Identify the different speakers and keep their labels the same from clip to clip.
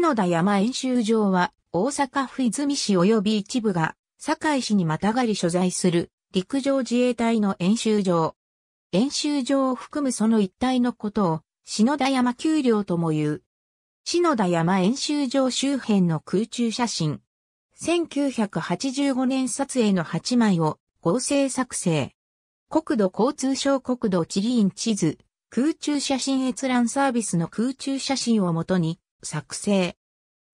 Speaker 1: 篠田山演習場は、大阪府泉市及び一部が、堺市にまたがり所在する、陸上自衛隊の演習場。演習場を含むその一帯のことを、篠田山丘陵とも言う。篠田山演習場周辺の空中写真。1985年撮影の8枚を合成作成。国土交通省国土地理院地図、空中写真閲覧サービスの空中写真をもとに、作成。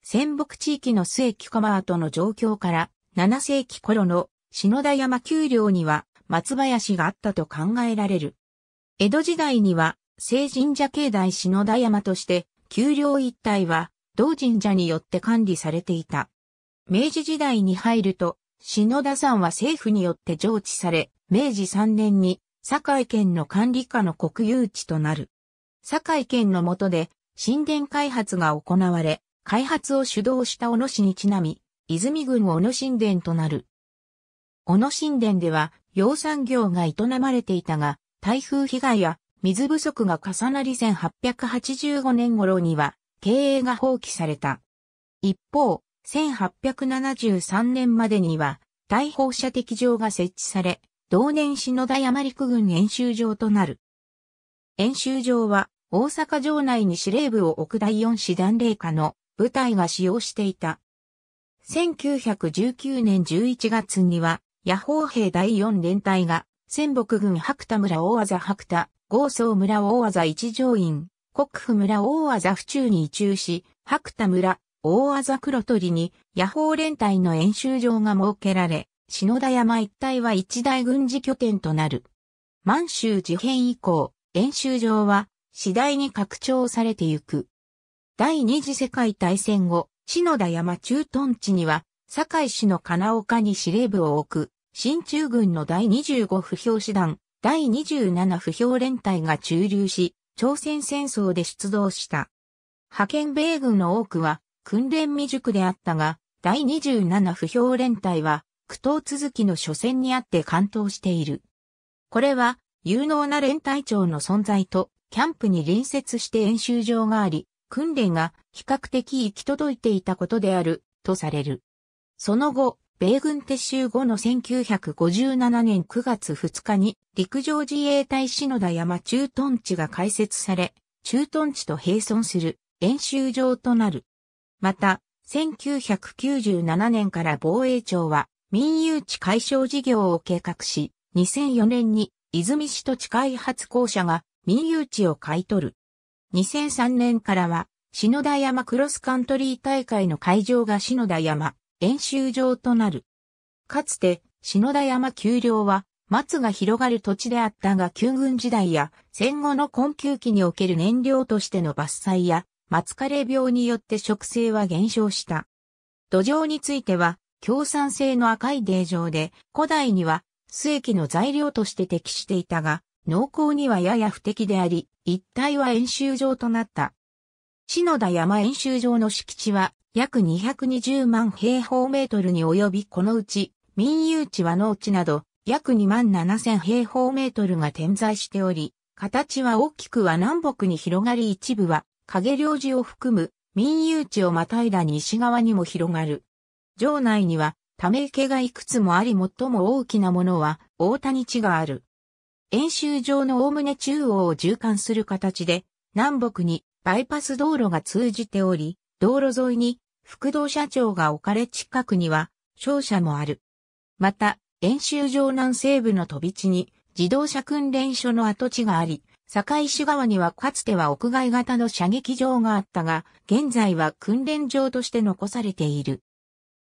Speaker 1: 仙北地域の末木ー跡の状況から7世紀頃の篠田山丘陵には松林があったと考えられる。江戸時代には聖神社境内篠田山として丘陵一帯は同神社によって管理されていた。明治時代に入ると篠田山は政府によって上地され、明治3年に堺県の管理下の国有地となる。堺県の下で神殿開発が行われ、開発を主導した小野市にちなみ、泉郡小野神殿となる。小野神殿では、養蚕業が営まれていたが、台風被害や水不足が重なり1885年頃には、経営が放棄された。一方、1873年までには、大放射的場が設置され、同年篠田山陸軍演習場となる。演習場は、大阪城内に司令部を置く第四師団霊下の部隊が使用していた。1919年11月には、野砲兵第四連隊が、仙北軍白田村大技白田、豪僧村大技一条院、国府村大技府中に移駐し、白田村、大技黒鳥に、野砲連隊の演習場が設けられ、篠田山一帯は一大軍事拠点となる。満州事変以降、演習場は次第に拡張されてゆく。第二次世界大戦後、篠田山駐屯地には、堺市の金岡に司令部を置く、新中軍の第25不評師団、第27不評連隊が駐留し、朝鮮戦争で出動した。派遣米軍の多くは、訓練未熟であったが、第27不評連隊は、苦闘続きの初戦にあって関東している。これは、有能な連隊長の存在と、キャンプに隣接して演習場があり、訓練が比較的行き届いていたことである、とされる。その後、米軍撤収後の1957年9月2日に陸上自衛隊篠田山駐屯地が開設され、駐屯地と並存する演習場となる。また、1997年から防衛庁は民有地解消事業を計画し、2004年に泉市土地開発公社が民有地を買い取る。2003年からは、篠田山クロスカントリー大会の会場が篠田山演習場となる。かつて、篠田山丘陵は、松が広がる土地であったが旧軍時代や戦後の困窮期における燃料としての伐採や松枯れ病によって植生は減少した。土壌については共産性の赤い泥状で古代には須液の材料として適していたが農耕にはやや不適であり、一帯は演習場となった。篠田山演習場の敷地は約220万平方メートルに及びこのうち民有地は農地など約2万7千平方メートルが点在しており、形は大きくは南北に広がり一部は影領地を含む民有地をまたいだ西側にも広がる。城内にはため池がいくつもあり最も大きなものは大谷地がある。演習場の概ね中央を縦貫する形で、南北にバイパス道路が通じており、道路沿いに副道車長が置かれ近くには商社もある。また、演習場南西部の飛び地に自動車訓練所の跡地があり、堺市側にはかつては屋外型の射撃場があったが、現在は訓練場として残されている。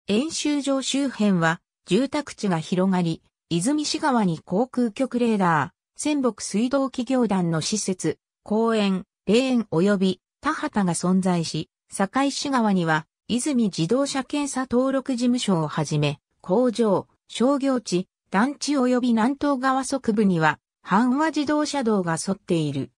Speaker 1: 演習場周辺は住宅地が広がり、泉市側に航空局レーダー、仙北水道企業団の施設、公園、霊園及び田畑が存在し、堺市側には、泉自動車検査登録事務所をはじめ、工場、商業地、団地及び南東側側部には、半和自動車道が沿っている。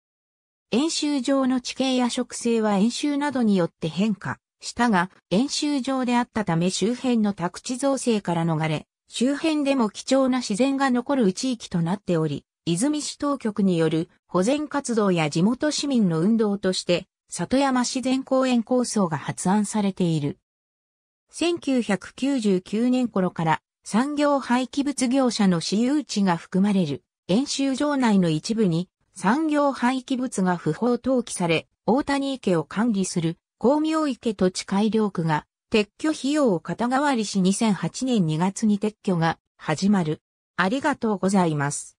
Speaker 1: 演習場の地形や植生は演習などによって変化したが、演習場であったため周辺の宅地造成から逃れ、周辺でも貴重な自然が残る地域となっており、泉市当局による保全活動や地元市民の運動として、里山自然公園構想が発案されている。1999年頃から産業廃棄物業者の私有地が含まれる演習場内の一部に産業廃棄物が不法投棄され、大谷池を管理する光明池土地改良区が撤去費用を肩代わりし2008年2月に撤去が始まる。ありがとうございます。